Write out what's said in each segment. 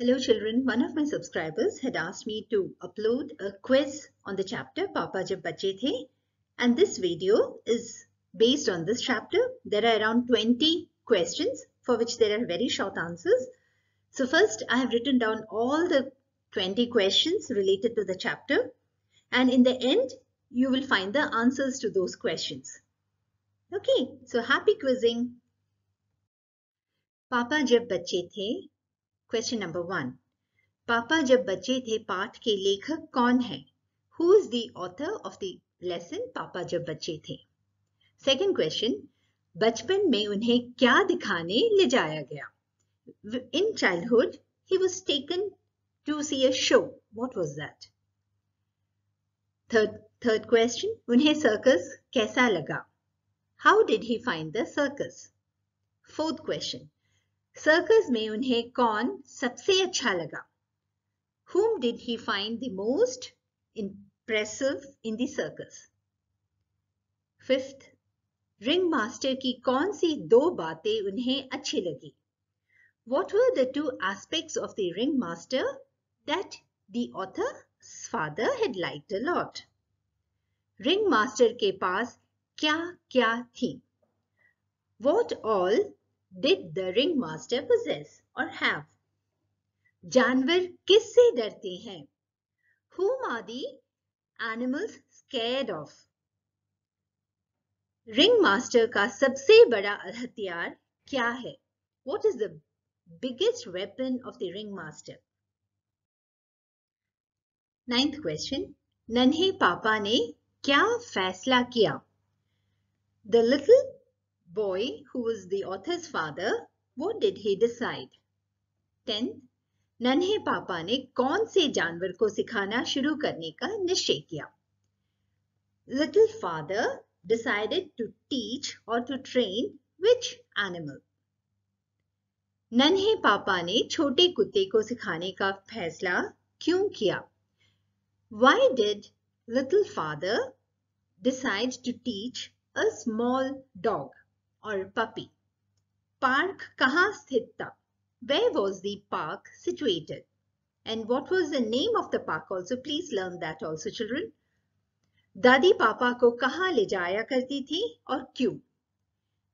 Hello children, one of my subscribers had asked me to upload a quiz on the chapter Papa Jab Bache The and this video is based on this chapter. There are around 20 questions for which there are very short answers. So first I have written down all the 20 questions related to the chapter and in the end you will find the answers to those questions. Okay, so happy quizzing. Papa Jab Bache The question number one पापा जब बच्चे थे पाठ के लेखक कौन है who is the author of the lesson पापा जब बच्चे थे सेकेंड क्वेश्चन बचपन में उन्हें क्या दिखाने ले जाया गया in childhood he was taken to see a show what was that third third question उन्हें सर्कस कैसा लगा how did he find the circus fourth question circus में उन्हें कौन सबसे अच्छा लगा whom did he find the most impressive in the circus fifth ring master की कौन सी दो बातें उन्हें अच्छी लगी what were the two aspects of the ring ringmaster that their father head like the lot ringmaster के पास क्या क्या थी what all did the ringmaster possess or have? जानवर किससे डरते हैं Whom are the animals scared of? Ringmaster का सबसे बड़ा हथियार क्या है What is the biggest weapon of the ringmaster? Ninth question. नन्हे पापा ने क्या फैसला किया The little boy who was the author's father, what did he decide? 10. Nanhe papa ne kaun se ko sikhana shuru karne ka kiya? Little father decided to teach or to train which animal? Nanhe papa ne chote kutte ko sikhane ka faisla kyun kiya? Why did little father decide to teach a small dog? और puppy park कहां स्थित था where was the park situated and what was the name of the park also please learn that also children दादी पापा को कहा ले जाया करती थी और क्यों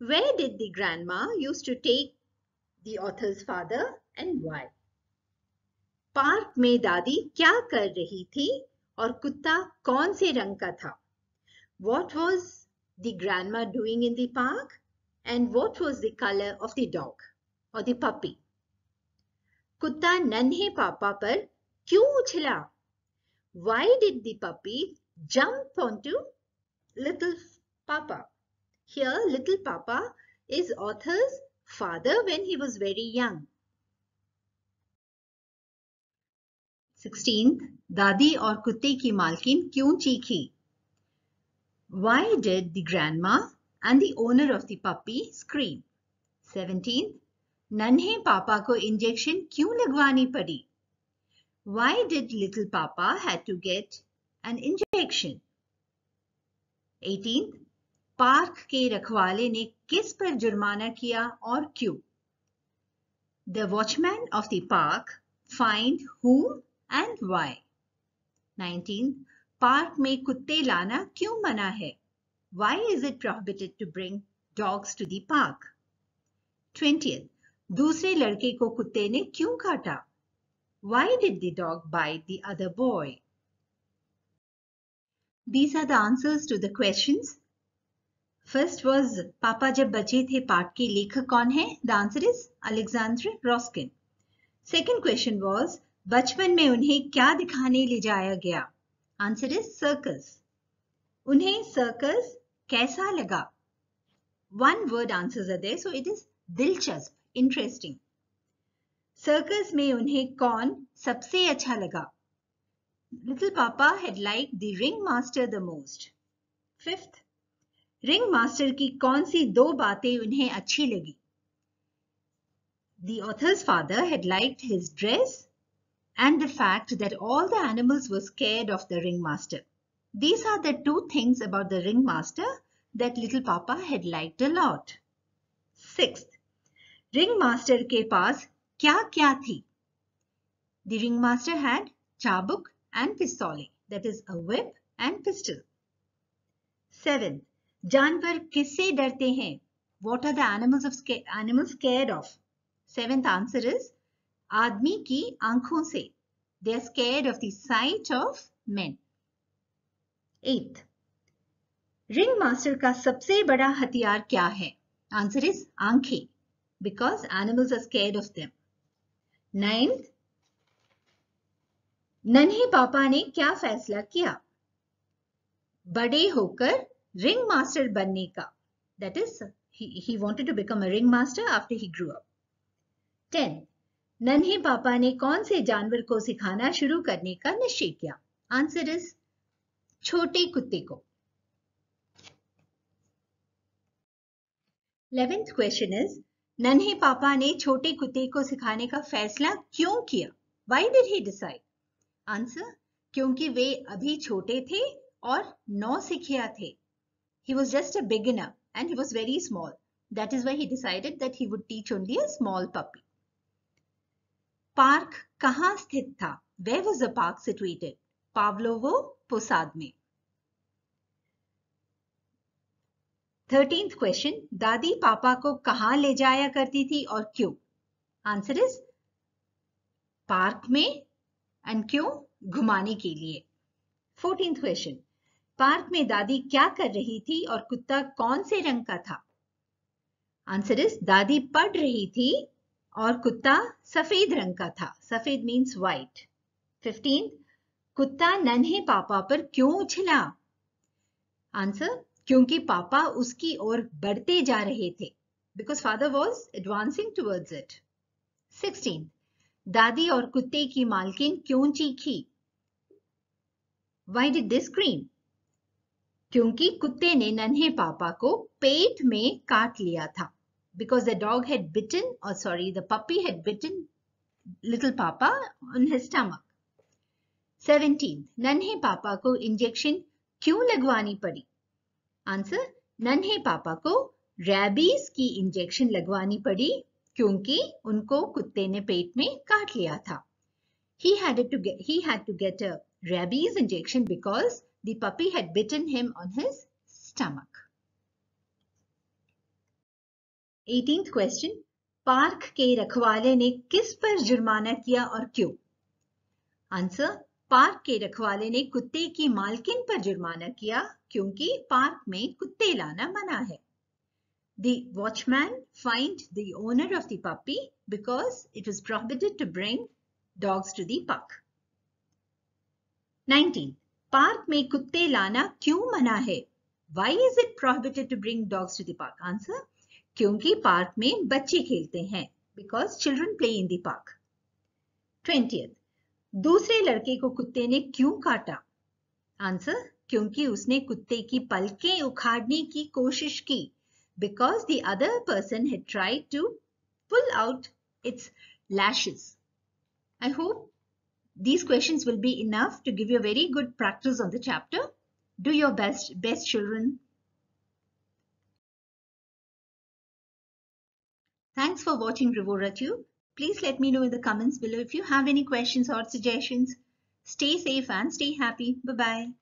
why did the grandma use to take the father and why park में दादी क्या कर रही थी और कुत्ता कौन से रंग का था what was the grandma doing in the park and what was the color of the dog or the puppy. कुत्ता नन्हे पापा पर क्यों उछला? Why did the puppy jump onto little papa? Here, little papa is author's father when he was very young. 16th, दादी और कुत्ते की मालकिन क्यों चीखी? Why did the grandma and the owner of the puppy scream. 17. nanhe papa ko injection kyun lagwani padi Why did little papa had to get an injection? 18. park ke rakhwale ne kis par jurmana kiya aur kyun The watchman of the park find whom and why. 19. Park में कुत्ते लाना क्यों मना है Why is it prohibited to bring dogs to the park? 20th. dusre ladke ko kutte ne kyun kaata Why did the dog bite the other boy? These are the answers to the questions. First was papa jab bache the पाठ ke lekhak kon hai The answer is Alexander Roskin. Second question was बचपन में उन्हें क्या दिखाने ले जाया गया? Answer is circus. उन्हें सर्कस कैसा लगा वन वर्ड आंसर दे सो इट इज दिलचस्प इंटरेस्टिंग सर्कस में उन्हें कौन सबसे अच्छा लगा little papa had like the ring master the most fifth ring master की कौन सी दो बातें उन्हें अच्छी लगी The author's father had liked his dress and the fact that all the animals were scared of the ringmaster. These are the two things about the ringmaster that little papa had liked a lot. Sixth, ringmaster ke paas kya kya thi? The ringmaster had chabuk and pistole, that is a whip and pistol. Seven, जानवर किससे darte hain? What are the animals of animals scared of? Seventh answer is आदमी की आंखों से. They are scared of the sight of men. Eighth ring master का सबसे बड़ा हथियार क्या है आंसर इज आंखें because animals are scared of them ninth नन्हे पापा ने क्या फैसला किया बड़े होकर रिंग मास्टर बनने का that is he wanted to become a ring master after he grew up ten नन्हे पापा ने कौन से जानवर को सिखाना शुरू करने का निश्चय किया आंसर इज छोटे कुत्ते को इलेवेंथ क्वेश्चन इज नन्हे पापा ने छोटी कुत्ती को सिखाने का फैसला क्यों किया why did he decide answer क्योंकि वे अभी छोटे थे और नौ सिखिया थे he was just a beginner and he was very small that is why he decided that he would teach only a small puppy park कहाँ स्थित था where was the park situated Pavlovo Posad में. Thirteenth question दादी पापा को कहा ले जाया करती थी और क्यों आंसर इज पार्क में एंड क्यों घुमाने के लिए फोर्टींथ क्वेश्चन पार्क में दादी क्या कर रही थी और कुत्ता कौन से रंग का था आंसर इज दादी पढ़ रही थी और कुत्ता सफेद रंग का था सफेद मीन्स व्हाइट फिफ्टींथ कुत्ता नन्हे पापा पर क्यों उछला आंसर क्योंकि पापा उसकी ओर बढ़ते जा रहे थे because father was advancing towards it sixteen दादी और कुत्ते की मालकिन क्यों चीखी वाई डिड दिस क्रीम क्योंकि कुत्ते ने नन्हे पापा को पेट में काट लिया था because the dog had bitten or sorry the puppy had bitten little papa on his stomach seventeen नन्हे पापा को इंजेक्शन क्यों लगवानी पड़ी आंसर नन्हे पापा को रैबीज की इंजेक्शन लगवानी पड़ी क्योंकि उनको कुत्ते ने पेट में काट लिया था he had to get a had injection because the puppy had bitten him on his stomach him on 18th question park के रखवाले ने किस पर जुर्माना किया और क्यों आंसर पार्क के रखवाले ने कुत्ते की मालकिन पर जुर्माना किया क्योंकि पार्क में कुत्ते लाना मना है The watchman fined the owner of the puppy because it was prohibited to bring dogs to the park. 19. Park में कुत्ते लाना क्यों मना है Why is it prohibited to bring dogs to the park? Answer. क्योंकि पार्क में बच्चे खेलते हैं Because children play in the park. 20th. दूसरे लड़के को कुत्ते ने क्यों काटा आंसर क्योंकि उसने कुत्ते की पलकें उखाड़ने की कोशिश की because the other person had tried to pull out its lashes I hope these questions will be enough to give you a very good practice on the chapter. Do your best, best children. Thanks for watching RevoraTube. Please let me know in the comments below if you have any questions or suggestions. Stay safe and stay happy. Bye-bye.